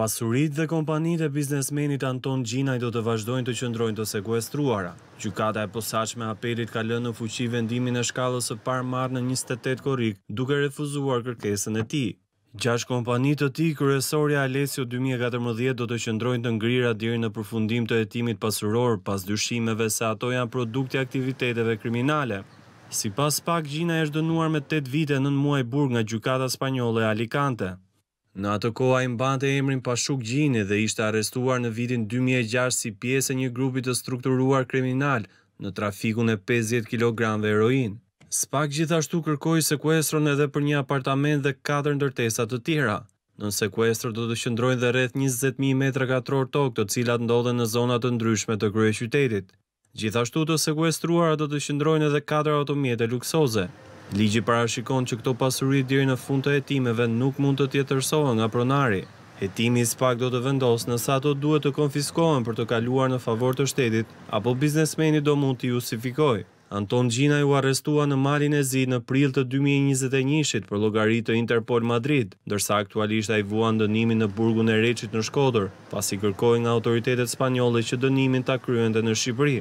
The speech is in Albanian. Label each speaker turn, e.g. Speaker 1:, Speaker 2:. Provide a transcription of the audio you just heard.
Speaker 1: Pasurit dhe kompanit e biznesmenit Anton Gjinaj do të vazhdojnë të qëndrojnë të sekuestruara. Gjukata e posaq me apelit ka lënë në fuqi vendimin e shkallës e par marë në 28 korik duke refuzuar kërkesën e ti. Gjash kompanit të ti, kërësori Alesio 2014 do të qëndrojnë të ngrira diri në përfundim të etimit pasuror pas dyshimeve se ato janë produkti aktiviteteve kriminale. Si pas pak, Gjinaj është dënuar me 8 vite në në muaj burg nga Gjukata Spanyole e Alicante. Në atë koha i mbante emrin Pashuk Gjini dhe ishte arestuar në vitin 2006 si pjesë e një grupit të strukturuar kriminal në trafiku në 50 kg dhe eroin. Spak gjithashtu kërkoj sekuestron edhe për një apartament dhe 4 ndërtesat të tira. Në sekuestrë do të shëndrojnë dhe rreth 20.000 m3 tokë të cilat ndodhe në zonat të ndryshme të krye qytetit. Gjithashtu të sekuestruar do të shëndrojnë edhe 4 automjete luksoze. Ligji parashikon që këto pasuri diri në fund të hetimeve nuk mund të tjetërsohë nga pronari. Hetimi i spak do të vendosë nësa to duhet të konfiskohen për të kaluar në favor të shtetit, apo biznesmeni do mund të justifikoj. Anton Gjina ju arestua në malin e zi në prill të 2021 për logaritë të Interpol Madrid, dërsa aktualisht a i vuan dënimin në burgun e reqit në shkodër, pas i kërkoj nga autoritetet spanyole që dënimin të kryen dhe në Shqipëri.